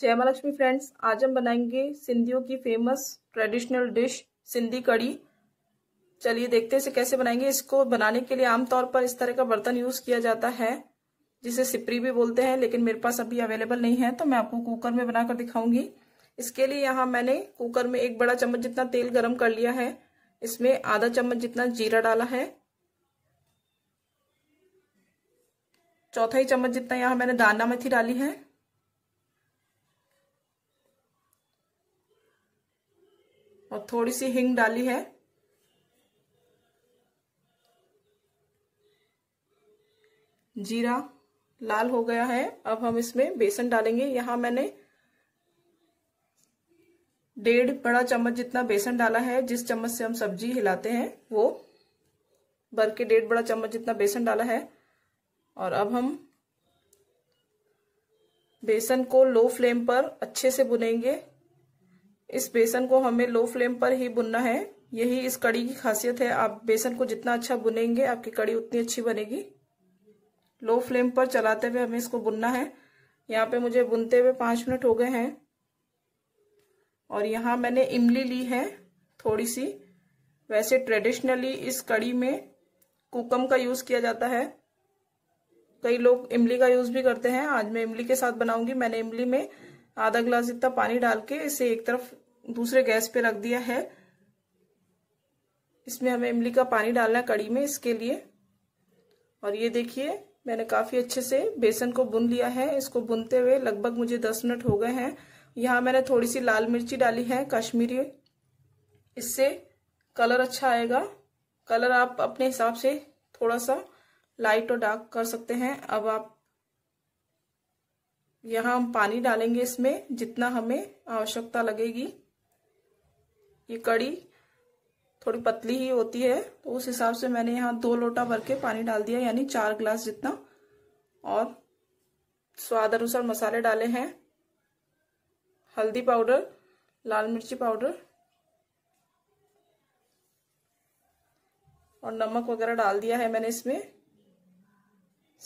जय महालक्ष्मी फ्रेंड्स आज हम बनाएंगे सिंधियों की फेमस ट्रेडिशनल डिश सिंधी कड़ी चलिए देखते हैं इसे कैसे बनाएंगे इसको बनाने के लिए आमतौर पर इस तरह का बर्तन यूज किया जाता है जिसे सिपरी भी बोलते हैं लेकिन मेरे पास अभी अवेलेबल नहीं है तो मैं आपको कुकर में बनाकर दिखाऊंगी इसके लिए यहाँ मैंने कुकर में एक बड़ा चम्मच जितना तेल गर्म कर लिया है इसमें आधा चम्मच जितना जीरा डाला है चौथाई चम्मच जितना यहाँ मैंने दाना मेथी डाली है और थोड़ी सी हिंग डाली है जीरा लाल हो गया है अब हम इसमें बेसन डालेंगे यहां मैंने डेढ़ बड़ा चम्मच जितना बेसन डाला है जिस चम्मच से हम सब्जी हिलाते हैं वो भर के डेढ़ बड़ा चम्मच जितना बेसन डाला है और अब हम बेसन को लो फ्लेम पर अच्छे से बुनेंगे इस बेसन को हमें लो फ्लेम पर ही बुनना है यही इस कड़ी की खासियत है आप बेसन को जितना अच्छा बुनेंगे आपकी कड़ी उतनी अच्छी बनेगी लो फ्लेम पर चलाते हुए हमें इसको बुनना है यहाँ पे मुझे बुनते हुए पांच मिनट हो गए हैं और यहाँ मैंने इमली ली है थोड़ी सी वैसे ट्रेडिशनली इस कड़ी में कुकम का यूज़ किया जाता है कई लोग इमली का यूज़ भी करते हैं आज मैं इमली के साथ बनाऊंगी मैंने इमली में आधा गिलास इतना पानी डाल के इसे एक तरफ दूसरे गैस पे रख दिया है इसमें हमें इमली का पानी डालना है कड़ी में इसके लिए और ये देखिए मैंने काफ़ी अच्छे से बेसन को बुन लिया है इसको बुनते हुए लगभग मुझे दस मिनट हो गए हैं यहाँ मैंने थोड़ी सी लाल मिर्ची डाली है कश्मीरी इससे कलर अच्छा आएगा कलर आप अपने हिसाब से थोड़ा सा लाइट और डार्क कर सकते हैं अब आप यहाँ हम पानी डालेंगे इसमें जितना हमें आवश्यकता लगेगी ये कड़ी थोड़ी पतली ही होती है तो उस हिसाब से मैंने यहाँ दो लोटा भर के पानी डाल दिया यानी चार ग्लास जितना और स्वाद अनुसार मसाले डाले हैं हल्दी पाउडर लाल मिर्ची पाउडर और नमक वगैरह डाल दिया है मैंने इसमें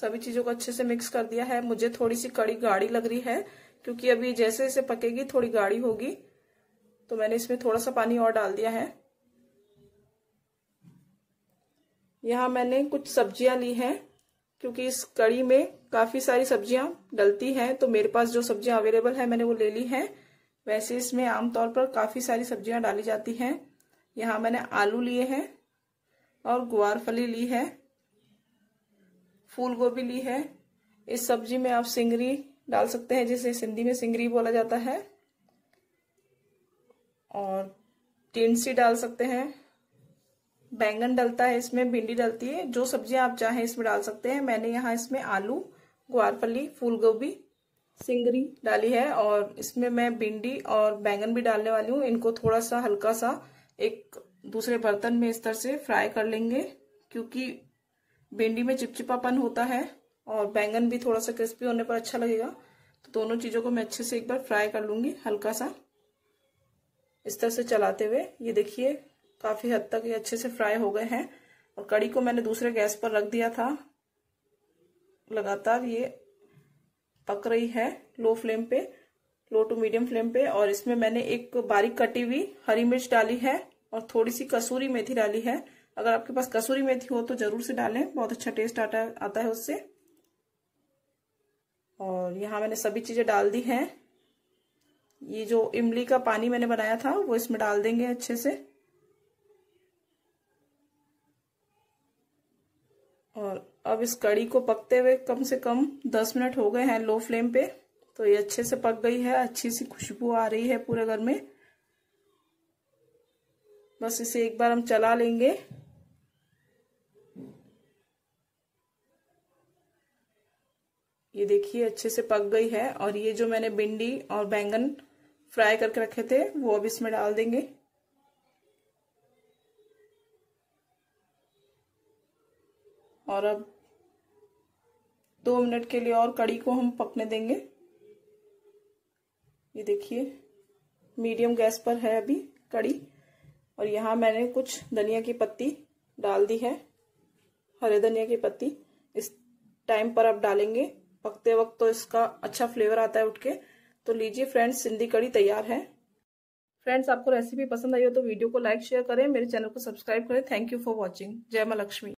सभी चीजों को अच्छे से मिक्स कर दिया है मुझे थोड़ी सी कड़ी गाढ़ी लग रही है क्योंकि अभी जैसे जैसे पकेगी थोड़ी गाढ़ी होगी तो मैंने इसमें थोड़ा सा पानी और डाल दिया है यहाँ मैंने कुछ सब्जियां ली हैं क्योंकि इस कड़ी में काफ़ी सारी सब्जियां डलती हैं तो मेरे पास जो सब्जियां अवेलेबल है मैंने वो ले ली हैं वैसे इसमें आमतौर पर काफ़ी सारी सब्जियां डाली जाती हैं यहाँ मैंने आलू लिए हैं और फली ली है फूल गोभी ली है इस सब्जी में आप सिंगरी डाल सकते हैं जिसे सिंधी में सिंगरी बोला जाता है और टिंडसी डाल सकते हैं बैंगन डलता है इसमें भिंडी डलती है जो सब्जियां आप चाहें इसमें डाल सकते हैं मैंने यहाँ इसमें आलू ग्वारफली फूल गोभी सिंगरी डाली है और इसमें मैं भिंडी और बैंगन भी डालने वाली हूँ इनको थोड़ा सा हल्का सा एक दूसरे बर्तन में इस तरह से फ्राई कर लेंगे क्योंकि भिंडी में चिपचिपापन होता है और बैंगन भी थोड़ा सा क्रिस्पी होने पर अच्छा लगेगा तो दोनों चीज़ों को मैं अच्छे से एक बार फ्राई कर लूँगी हल्का सा इस तरह से चलाते हुए ये देखिए काफ़ी हद तक ये अच्छे से फ्राई हो गए हैं और कड़ी को मैंने दूसरे गैस पर रख दिया था लगातार ये पक रही है लो फ्लेम पे लो टू मीडियम फ्लेम पे और इसमें मैंने एक बारीक कटी हुई हरी मिर्च डाली है और थोड़ी सी कसूरी मेथी डाली है अगर आपके पास कसूरी मेथी हो तो जरूर से डालें बहुत अच्छा टेस्ट आता आता है उससे और यहाँ मैंने सभी चीज़ें डाल दी हैं ये जो इमली का पानी मैंने बनाया था वो इसमें डाल देंगे अच्छे से और अब इस कड़ी को पकते हुए कम से कम दस मिनट हो गए हैं लो फ्लेम पे तो ये अच्छे से पक गई है अच्छी सी खुशबू आ रही है पूरे घर में बस इसे एक बार हम चला लेंगे ये देखिए अच्छे से पक गई है और ये जो मैंने भिंडी और बैंगन फ्राई करके रखे थे वो अब इसमें डाल देंगे और अब दो मिनट के लिए और कड़ी को हम पकने देंगे ये देखिए मीडियम गैस पर है अभी कड़ी और यहाँ मैंने कुछ धनिया की पत्ती डाल दी है हरे धनिया की पत्ती इस टाइम पर अब डालेंगे पकते वक्त तो इसका अच्छा फ्लेवर आता है उठ के तो लीजिए फ्रेंड्स सिंधी कड़ी तैयार है फ्रेंड्स आपको रेसिपी पसंद आई हो तो वीडियो को लाइक शेयर करें मेरे चैनल को सब्सक्राइब करें थैंक यू फॉर वॉचिंग जय माँ लक्ष्मी